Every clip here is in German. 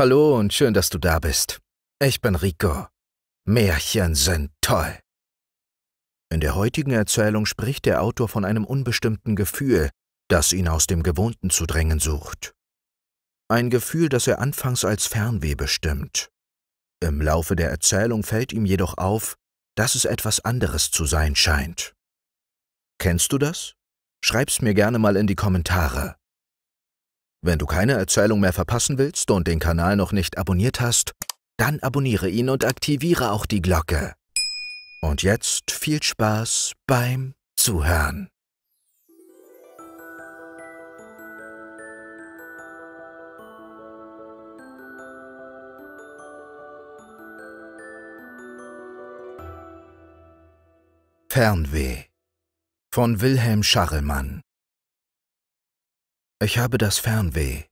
Hallo und schön, dass du da bist. Ich bin Rico. Märchen sind toll. In der heutigen Erzählung spricht der Autor von einem unbestimmten Gefühl, das ihn aus dem Gewohnten zu drängen sucht. Ein Gefühl, das er anfangs als Fernweh bestimmt. Im Laufe der Erzählung fällt ihm jedoch auf, dass es etwas anderes zu sein scheint. Kennst du das? Schreib's mir gerne mal in die Kommentare. Wenn du keine Erzählung mehr verpassen willst und den Kanal noch nicht abonniert hast, dann abonniere ihn und aktiviere auch die Glocke. Und jetzt viel Spaß beim Zuhören. Fernweh von Wilhelm Scharremann ich habe das Fernweh.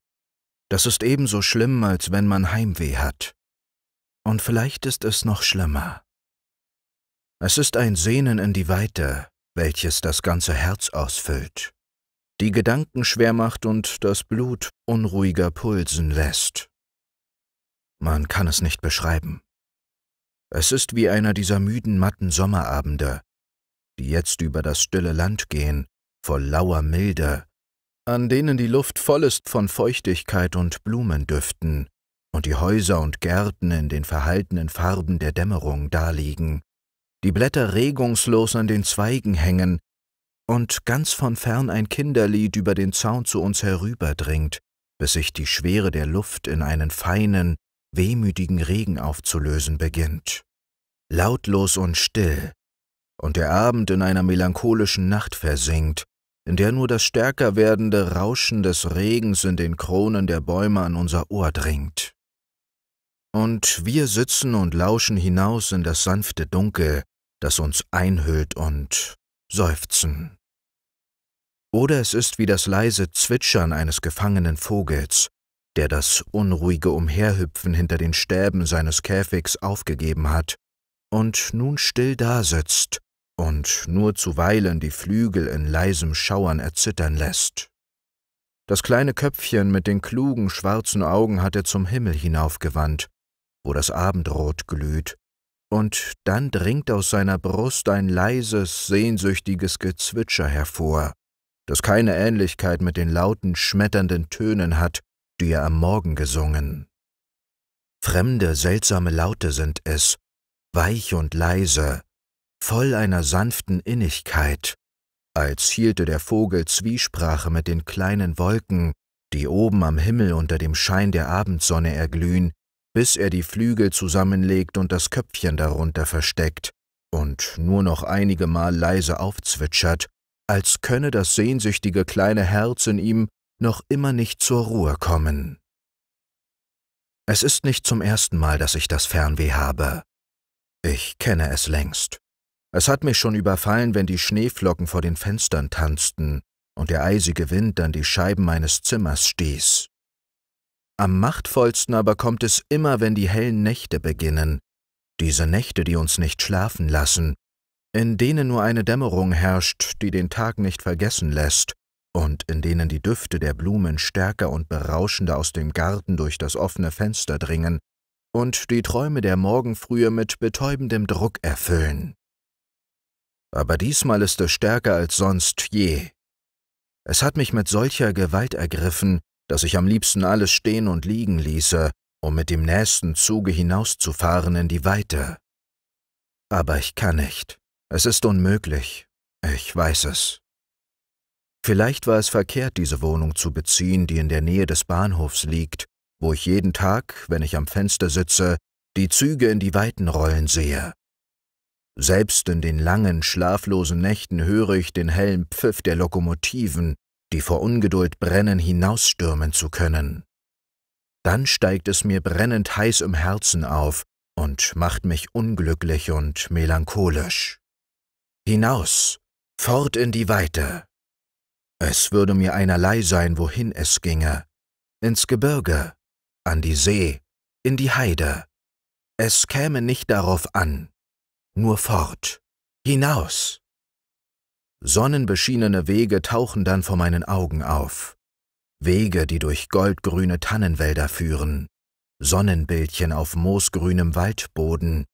Das ist ebenso schlimm, als wenn man Heimweh hat. Und vielleicht ist es noch schlimmer. Es ist ein Sehnen in die Weite, welches das ganze Herz ausfüllt, die Gedanken schwer macht und das Blut unruhiger pulsen lässt. Man kann es nicht beschreiben. Es ist wie einer dieser müden, matten Sommerabende, die jetzt über das stille Land gehen, voll lauer Milde an denen die Luft voll ist von Feuchtigkeit und Blumendüften und die Häuser und Gärten in den verhaltenen Farben der Dämmerung daliegen, die Blätter regungslos an den Zweigen hängen und ganz von fern ein Kinderlied über den Zaun zu uns herüberdringt, bis sich die Schwere der Luft in einen feinen, wehmütigen Regen aufzulösen beginnt. Lautlos und still, und der Abend in einer melancholischen Nacht versinkt, in der nur das stärker werdende Rauschen des Regens in den Kronen der Bäume an unser Ohr dringt. Und wir sitzen und lauschen hinaus in das sanfte Dunkel, das uns einhüllt und seufzen. Oder es ist wie das leise Zwitschern eines gefangenen Vogels, der das unruhige Umherhüpfen hinter den Stäben seines Käfigs aufgegeben hat und nun still dasitzt und nur zuweilen die Flügel in leisem Schauern erzittern lässt. Das kleine Köpfchen mit den klugen schwarzen Augen hat er zum Himmel hinaufgewandt, wo das Abendrot glüht, und dann dringt aus seiner Brust ein leises, sehnsüchtiges Gezwitscher hervor, das keine Ähnlichkeit mit den lauten, schmetternden Tönen hat, die er am Morgen gesungen. Fremde, seltsame Laute sind es, weich und leise, voll einer sanften Innigkeit, als hielte der Vogel Zwiesprache mit den kleinen Wolken, die oben am Himmel unter dem Schein der Abendsonne erglühen, bis er die Flügel zusammenlegt und das Köpfchen darunter versteckt und nur noch einige Mal leise aufzwitschert, als könne das sehnsüchtige kleine Herz in ihm noch immer nicht zur Ruhe kommen. Es ist nicht zum ersten Mal, dass ich das Fernweh habe. Ich kenne es längst. Es hat mich schon überfallen, wenn die Schneeflocken vor den Fenstern tanzten und der eisige Wind an die Scheiben meines Zimmers stieß. Am machtvollsten aber kommt es immer, wenn die hellen Nächte beginnen, diese Nächte, die uns nicht schlafen lassen, in denen nur eine Dämmerung herrscht, die den Tag nicht vergessen lässt, und in denen die Düfte der Blumen stärker und berauschender aus dem Garten durch das offene Fenster dringen und die Träume der Morgenfrühe mit betäubendem Druck erfüllen aber diesmal ist es stärker als sonst je. Es hat mich mit solcher Gewalt ergriffen, dass ich am liebsten alles stehen und liegen ließe, um mit dem nächsten Zuge hinauszufahren in die Weite. Aber ich kann nicht. Es ist unmöglich. Ich weiß es. Vielleicht war es verkehrt, diese Wohnung zu beziehen, die in der Nähe des Bahnhofs liegt, wo ich jeden Tag, wenn ich am Fenster sitze, die Züge in die Weiten rollen sehe. Selbst in den langen, schlaflosen Nächten höre ich den hellen Pfiff der Lokomotiven, die vor Ungeduld brennen, hinausstürmen zu können. Dann steigt es mir brennend heiß im Herzen auf und macht mich unglücklich und melancholisch. Hinaus, fort in die Weite. Es würde mir einerlei sein, wohin es ginge, ins Gebirge, an die See, in die Heide. Es käme nicht darauf an nur fort, hinaus. Sonnenbeschienene Wege tauchen dann vor meinen Augen auf. Wege, die durch goldgrüne Tannenwälder führen, Sonnenbildchen auf moosgrünem Waldboden,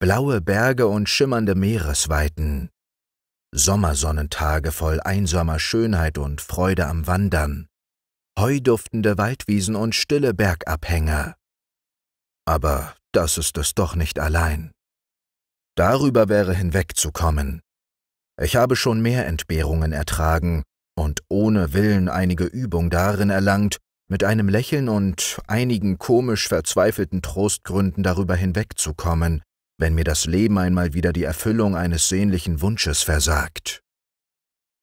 blaue Berge und schimmernde Meeresweiten, Sommersonnentage voll einsamer Schönheit und Freude am Wandern, heuduftende Waldwiesen und stille Bergabhänge. Aber das ist es doch nicht allein. Darüber wäre hinwegzukommen. Ich habe schon mehr Entbehrungen ertragen und ohne Willen einige Übung darin erlangt, mit einem Lächeln und einigen komisch verzweifelten Trostgründen darüber hinwegzukommen, wenn mir das Leben einmal wieder die Erfüllung eines sehnlichen Wunsches versagt.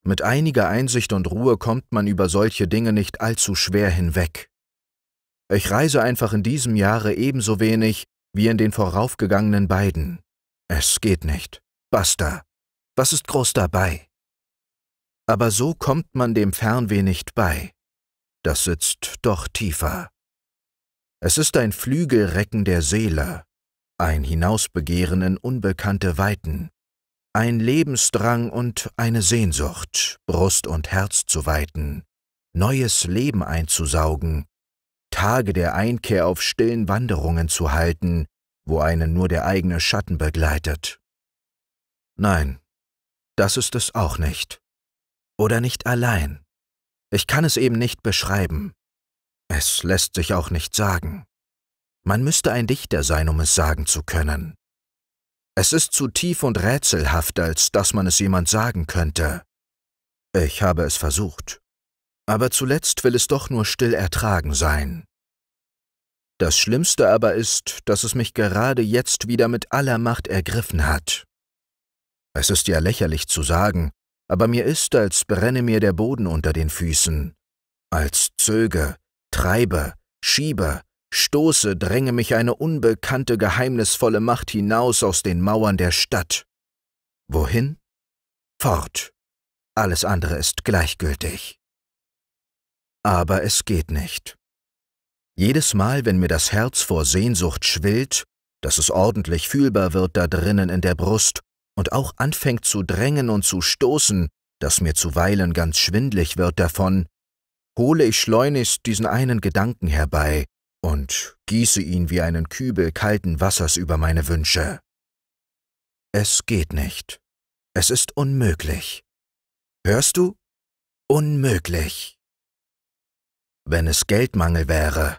Mit einiger Einsicht und Ruhe kommt man über solche Dinge nicht allzu schwer hinweg. Ich reise einfach in diesem Jahre ebenso wenig wie in den voraufgegangenen beiden. Es geht nicht. Basta. Was ist groß dabei? Aber so kommt man dem Fernweh nicht bei. Das sitzt doch tiefer. Es ist ein Flügelrecken der Seele, ein Hinausbegehren in unbekannte Weiten, ein Lebensdrang und eine Sehnsucht, Brust und Herz zu weiten, neues Leben einzusaugen, Tage der Einkehr auf stillen Wanderungen zu halten, wo einen nur der eigene Schatten begleitet. Nein, das ist es auch nicht. Oder nicht allein. Ich kann es eben nicht beschreiben. Es lässt sich auch nicht sagen. Man müsste ein Dichter sein, um es sagen zu können. Es ist zu tief und rätselhaft, als dass man es jemand sagen könnte. Ich habe es versucht. Aber zuletzt will es doch nur still ertragen sein. Das Schlimmste aber ist, dass es mich gerade jetzt wieder mit aller Macht ergriffen hat. Es ist ja lächerlich zu sagen, aber mir ist, als brenne mir der Boden unter den Füßen, als zöge, treibe, schiebe, stoße, dränge mich eine unbekannte, geheimnisvolle Macht hinaus aus den Mauern der Stadt. Wohin? Fort. Alles andere ist gleichgültig. Aber es geht nicht. Jedes Mal, wenn mir das Herz vor Sehnsucht schwillt, dass es ordentlich fühlbar wird da drinnen in der Brust und auch anfängt zu drängen und zu stoßen, dass mir zuweilen ganz schwindlig wird davon, hole ich schleunigst diesen einen Gedanken herbei und gieße ihn wie einen Kübel kalten Wassers über meine Wünsche. Es geht nicht. Es ist unmöglich. Hörst du? Unmöglich. Wenn es Geldmangel wäre,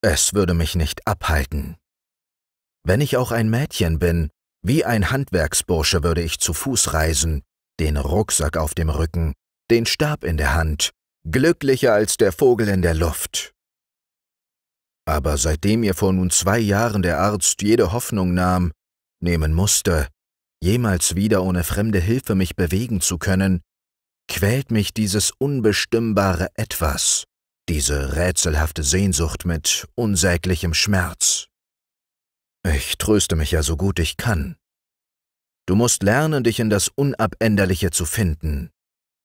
es würde mich nicht abhalten. Wenn ich auch ein Mädchen bin, wie ein Handwerksbursche würde ich zu Fuß reisen, den Rucksack auf dem Rücken, den Stab in der Hand, glücklicher als der Vogel in der Luft. Aber seitdem ihr vor nun zwei Jahren der Arzt jede Hoffnung nahm, nehmen musste, jemals wieder ohne fremde Hilfe mich bewegen zu können, quält mich dieses unbestimmbare Etwas diese rätselhafte Sehnsucht mit unsäglichem Schmerz. Ich tröste mich ja so gut ich kann. Du musst lernen, dich in das Unabänderliche zu finden.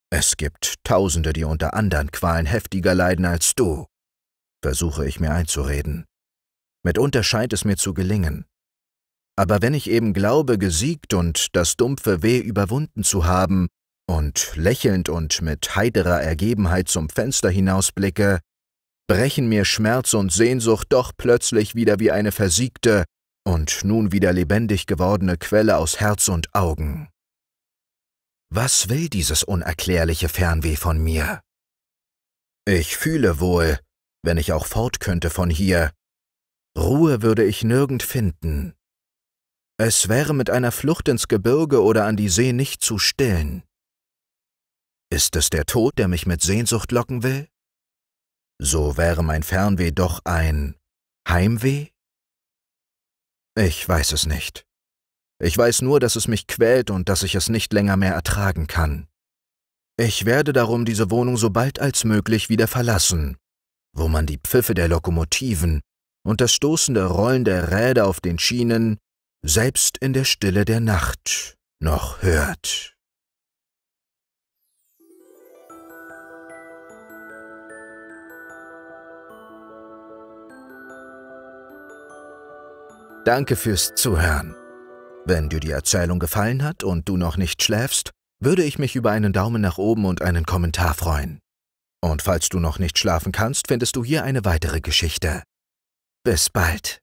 Es gibt Tausende, die unter anderen Qualen heftiger leiden als du, versuche ich mir einzureden. Mitunter scheint es mir zu gelingen. Aber wenn ich eben glaube, gesiegt und das dumpfe Weh überwunden zu haben, und lächelnd und mit heiterer Ergebenheit zum Fenster hinausblicke, brechen mir Schmerz und Sehnsucht doch plötzlich wieder wie eine versiegte und nun wieder lebendig gewordene Quelle aus Herz und Augen. Was will dieses unerklärliche Fernweh von mir? Ich fühle wohl, wenn ich auch fort könnte von hier, Ruhe würde ich nirgend finden. Es wäre mit einer Flucht ins Gebirge oder an die See nicht zu stillen. Ist es der Tod, der mich mit Sehnsucht locken will? So wäre mein Fernweh doch ein Heimweh? Ich weiß es nicht. Ich weiß nur, dass es mich quält und dass ich es nicht länger mehr ertragen kann. Ich werde darum diese Wohnung so bald als möglich wieder verlassen, wo man die Pfiffe der Lokomotiven und das stoßende Rollen der Räder auf den Schienen selbst in der Stille der Nacht noch hört. Danke fürs Zuhören. Wenn dir die Erzählung gefallen hat und du noch nicht schläfst, würde ich mich über einen Daumen nach oben und einen Kommentar freuen. Und falls du noch nicht schlafen kannst, findest du hier eine weitere Geschichte. Bis bald.